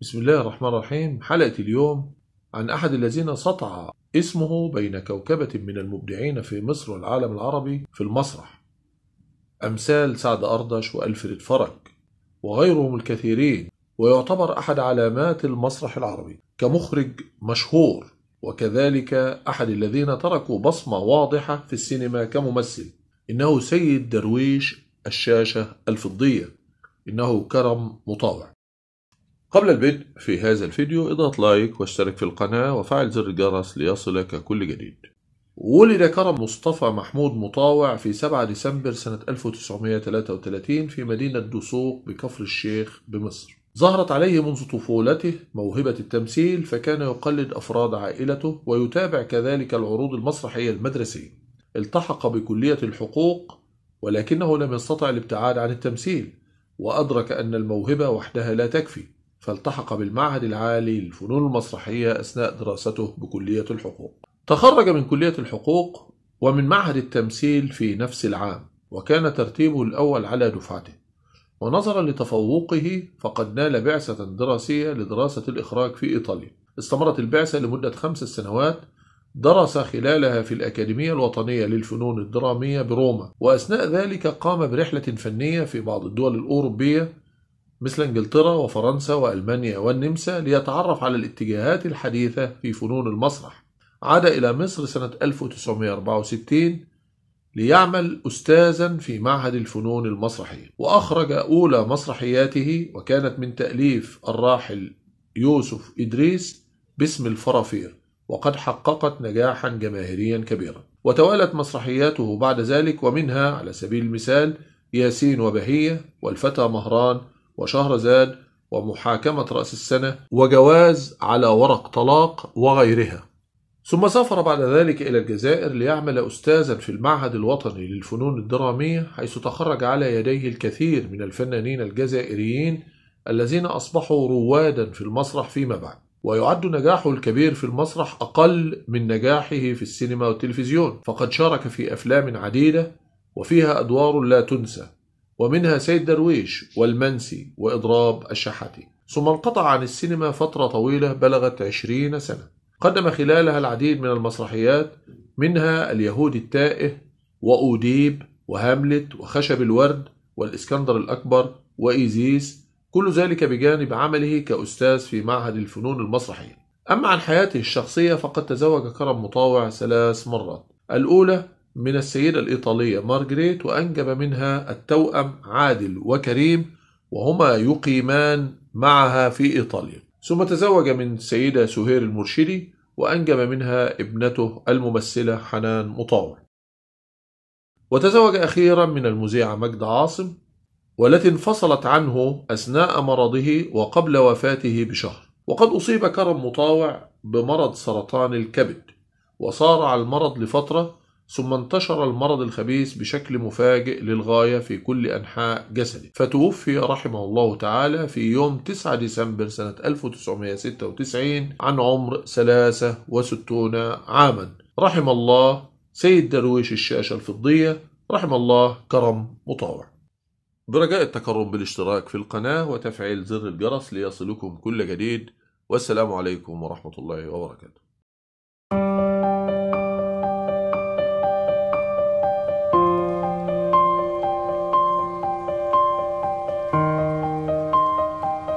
بسم الله الرحمن الرحيم حلقة اليوم عن أحد الذين سطع اسمه بين كوكبة من المبدعين في مصر والعالم العربي في المسرح أمثال سعد أردش وألفريد فرج وغيرهم الكثيرين ويعتبر أحد علامات المسرح العربي كمخرج مشهور وكذلك أحد الذين تركوا بصمة واضحة في السينما كممثل إنه سيد درويش الشاشة الفضية إنه كرم مطاوع قبل البدء في هذا الفيديو اضغط لايك واشترك في القناة وفعل زر الجرس ليصلك كل جديد ولد كرم مصطفى محمود مطاوع في 7 ديسمبر سنة 1933 في مدينة دسوق بكفر الشيخ بمصر ظهرت عليه منذ طفولته موهبة التمثيل فكان يقلد أفراد عائلته ويتابع كذلك العروض المسرحية المدرسية التحق بكلية الحقوق ولكنه لم يستطع الابتعاد عن التمثيل وأدرك أن الموهبة وحدها لا تكفي فالتحق بالمعهد العالي للفنون المسرحية أثناء دراسته بكلية الحقوق تخرج من كلية الحقوق ومن معهد التمثيل في نفس العام وكان ترتيبه الأول على دفعته ونظرا لتفوقه فقد نال بعثة دراسية لدراسة الإخراج في إيطاليا استمرت البعثة لمدة خمس سنوات درس خلالها في الأكاديمية الوطنية للفنون الدرامية بروما وأثناء ذلك قام برحلة فنية في بعض الدول الأوروبية مثل انجلترا وفرنسا والمانيا والنمسا ليتعرف على الاتجاهات الحديثة في فنون المسرح. عاد إلى مصر سنة 1964 ليعمل أستاذا في معهد الفنون المسرحية وأخرج أولى مسرحياته وكانت من تأليف الراحل يوسف إدريس باسم الفرافير وقد حققت نجاحا جماهيريا كبيرا وتوالت مسرحياته بعد ذلك ومنها على سبيل المثال ياسين وبهية والفتى مهران وشهر زاد ومحاكمة رأس السنة وجواز على ورق طلاق وغيرها ثم سافر بعد ذلك إلى الجزائر ليعمل أستاذا في المعهد الوطني للفنون الدرامية حيث تخرج على يديه الكثير من الفنانين الجزائريين الذين أصبحوا روادا في المسرح فيما بعد ويعد نجاحه الكبير في المسرح أقل من نجاحه في السينما والتلفزيون فقد شارك في أفلام عديدة وفيها أدوار لا تنسى ومنها سيد درويش والمنسي وإضراب الشحاتي ثم انقطع عن السينما فترة طويلة بلغت عشرين سنة قدم خلالها العديد من المسرحيات منها اليهود التائه وأوديب وهاملت وخشب الورد والإسكندر الأكبر وإيزيس كل ذلك بجانب عمله كأستاذ في معهد الفنون المسرحية أما عن حياته الشخصية فقد تزوج كرم مطاوع ثلاث مرات الأولى من السيدة الإيطالية مارجريت وأنجب منها التوأم عادل وكريم وهما يقيمان معها في إيطاليا ثم تزوج من السيدة سهير المرشدي وأنجب منها ابنته الممثلة حنان مطاوع وتزوج أخيرا من المذيعة مجد عاصم والتي انفصلت عنه أثناء مرضه وقبل وفاته بشهر وقد أصيب كرم مطاوع بمرض سرطان الكبد وصار على المرض لفترة ثم انتشر المرض الخبيث بشكل مفاجئ للغاية في كل أنحاء جسده فتوفي رحمه الله تعالى في يوم 9 ديسمبر سنة 1996 عن عمر 63 عاما رحم الله سيد درويش الشاشة الفضية رحم الله كرم مطاوع برجاء التكرم بالاشتراك في القناة وتفعيل زر الجرس ليصلكم كل جديد والسلام عليكم ورحمة الله وبركاته